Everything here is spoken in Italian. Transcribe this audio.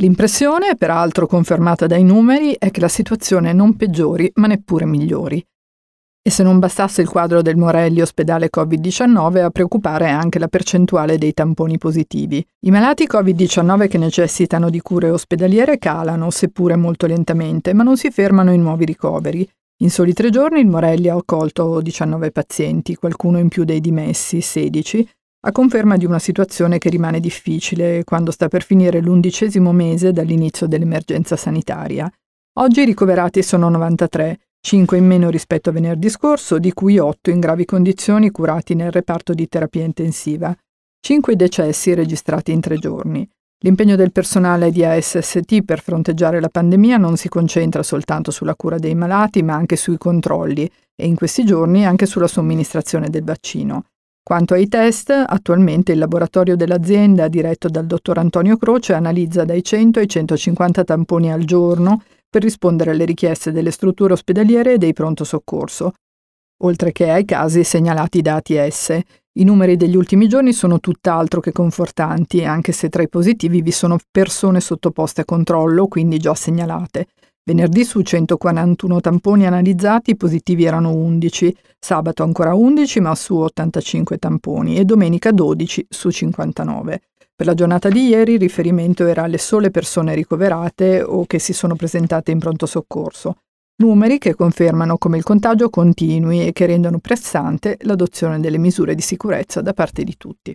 L'impressione, peraltro confermata dai numeri, è che la situazione non peggiori, ma neppure migliori. E se non bastasse il quadro del Morelli ospedale Covid-19 a preoccupare è anche la percentuale dei tamponi positivi. I malati Covid-19 che necessitano di cure ospedaliere calano, seppure molto lentamente, ma non si fermano i nuovi ricoveri. In soli tre giorni il Morelli ha accolto 19 pazienti, qualcuno in più dei dimessi, 16, a conferma di una situazione che rimane difficile quando sta per finire l'undicesimo mese dall'inizio dell'emergenza sanitaria. Oggi i ricoverati sono 93, 5 in meno rispetto a venerdì scorso, di cui 8 in gravi condizioni curati nel reparto di terapia intensiva, 5 decessi registrati in tre giorni. L'impegno del personale di ASST per fronteggiare la pandemia non si concentra soltanto sulla cura dei malati, ma anche sui controlli e in questi giorni anche sulla somministrazione del vaccino. Quanto ai test, attualmente il laboratorio dell'azienda, diretto dal dottor Antonio Croce, analizza dai 100 ai 150 tamponi al giorno per rispondere alle richieste delle strutture ospedaliere e dei pronto soccorso, oltre che ai casi segnalati da ATS. I numeri degli ultimi giorni sono tutt'altro che confortanti, anche se tra i positivi vi sono persone sottoposte a controllo, quindi già segnalate. Venerdì su 141 tamponi analizzati i positivi erano 11, sabato ancora 11 ma su 85 tamponi e domenica 12 su 59. Per la giornata di ieri il riferimento era alle sole persone ricoverate o che si sono presentate in pronto soccorso, numeri che confermano come il contagio continui e che rendono pressante l'adozione delle misure di sicurezza da parte di tutti.